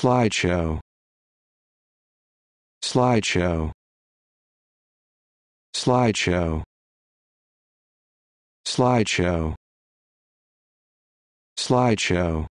slideshow slideshow slideshow slideshow slideshow